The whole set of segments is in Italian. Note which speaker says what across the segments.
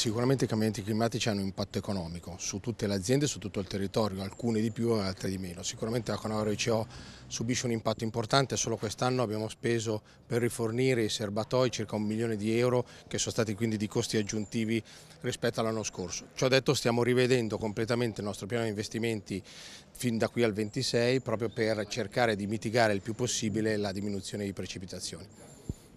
Speaker 1: Sicuramente i cambiamenti climatici hanno un impatto economico su tutte le aziende, su tutto il territorio, alcune di più e altre di meno. Sicuramente la Conavaro ICO subisce un impatto importante, solo quest'anno abbiamo speso per rifornire i serbatoi circa un milione di euro che sono stati quindi di costi aggiuntivi rispetto all'anno scorso. Ciò detto stiamo rivedendo completamente il nostro piano di investimenti fin da qui al 26 proprio per cercare di mitigare il più possibile la diminuzione di precipitazioni.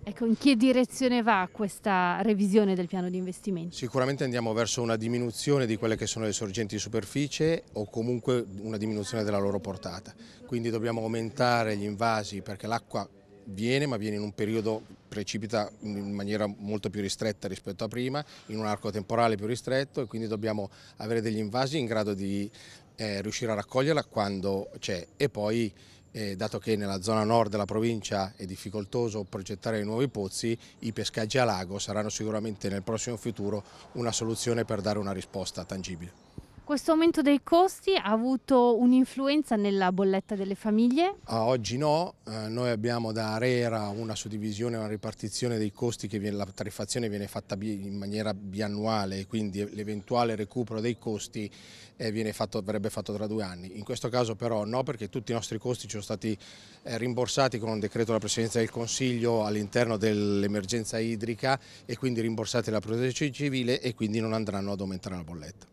Speaker 2: Ecco, in che direzione va questa revisione del piano di investimento?
Speaker 1: Sicuramente andiamo verso una diminuzione di quelle che sono le sorgenti di superficie o comunque una diminuzione della loro portata. Quindi dobbiamo aumentare gli invasi perché l'acqua viene ma viene in un periodo precipita in maniera molto più ristretta rispetto a prima, in un arco temporale più ristretto e quindi dobbiamo avere degli invasi in grado di eh, riuscire a raccoglierla quando c'è e poi eh, dato che nella zona nord della provincia è difficoltoso progettare nuovi pozzi, i pescaggi a lago saranno sicuramente nel prossimo futuro una soluzione per dare una risposta tangibile.
Speaker 2: Questo aumento dei costi ha avuto un'influenza nella bolletta delle famiglie?
Speaker 1: A oggi no, eh, noi abbiamo da Arera una suddivisione, una ripartizione dei costi che viene, la tariffazione viene fatta in maniera biannuale, quindi l'eventuale recupero dei costi eh, fatto, verrebbe fatto tra due anni. In questo caso però no perché tutti i nostri costi ci sono stati eh, rimborsati con un decreto della Presidenza del Consiglio all'interno dell'emergenza idrica e quindi rimborsati dalla protezione civile e quindi non andranno ad aumentare la bolletta.